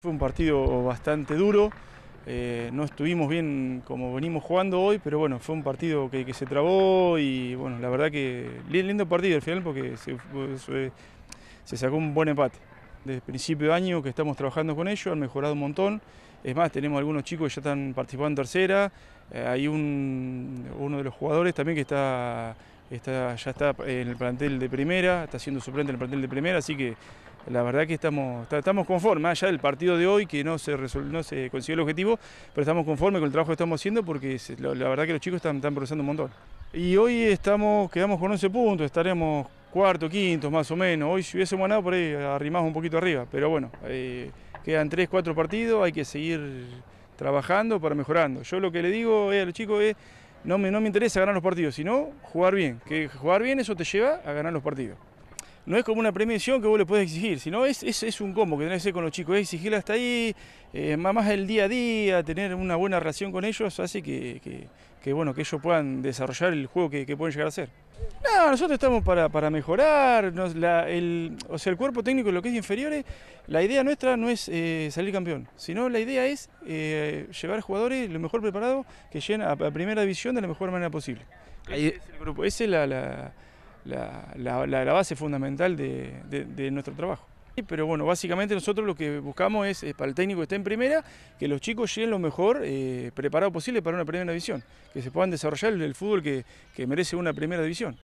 Fue un partido bastante duro, eh, no estuvimos bien como venimos jugando hoy, pero bueno, fue un partido que, se trabó y bueno, la verdad que lindo partido al final porque se, sacó un buen empate. Desde principio de año que estamos trabajando con ellos, han mejorado un montón. Es más, tenemos algunos chicos que ya están participando en tercera. Eh, hay uno de los jugadores también que está, ya está en el plantel de primera, está siendo suplente en el plantel de primera, así que la verdad que estamos, estamos conformes, más allá del partido de hoy que no se, no se consiguió el objetivo, pero estamos conformes con el trabajo que estamos haciendo porque la verdad que los chicos están, están progresando un montón. Y hoy estamos, quedamos con 11 puntos, estaremos cuarto, quinto más o menos. Hoy si hubiésemos ganado por ahí arrimamos un poquito arriba, pero bueno, eh, quedan 3, 4 partidos, hay que seguir trabajando para mejorando. Yo lo que le digo eh, a los chicos es, no me, no me interesa ganar los partidos, sino jugar bien, que jugar bien eso te lleva a ganar los partidos no es como una premiación que vos le puedes exigir, sino es, es, es, un combo que tenés que hacer con los chicos, es exigir hasta ahí, eh, más el día a día, tener una buena relación con ellos, hace que, que, bueno, que ellos puedan desarrollar el juego que, pueden llegar a hacer. No, nosotros estamos para, mejorar, el, o sea, el cuerpo técnico, lo que es inferiores, la idea nuestra no es eh, salir campeón, sino la idea es eh, llevar jugadores lo mejor preparados que lleguen a, primera división de la mejor manera posible. Ahí, es el grupo, es la la, la, base fundamental de, nuestro trabajo. Pero bueno, básicamente nosotros lo que buscamos es, eh, para el técnico que está en primera, que los chicos lleguen lo mejor eh, preparado posible para una primera división, que se puedan desarrollar el, el fútbol que, que merece una primera división.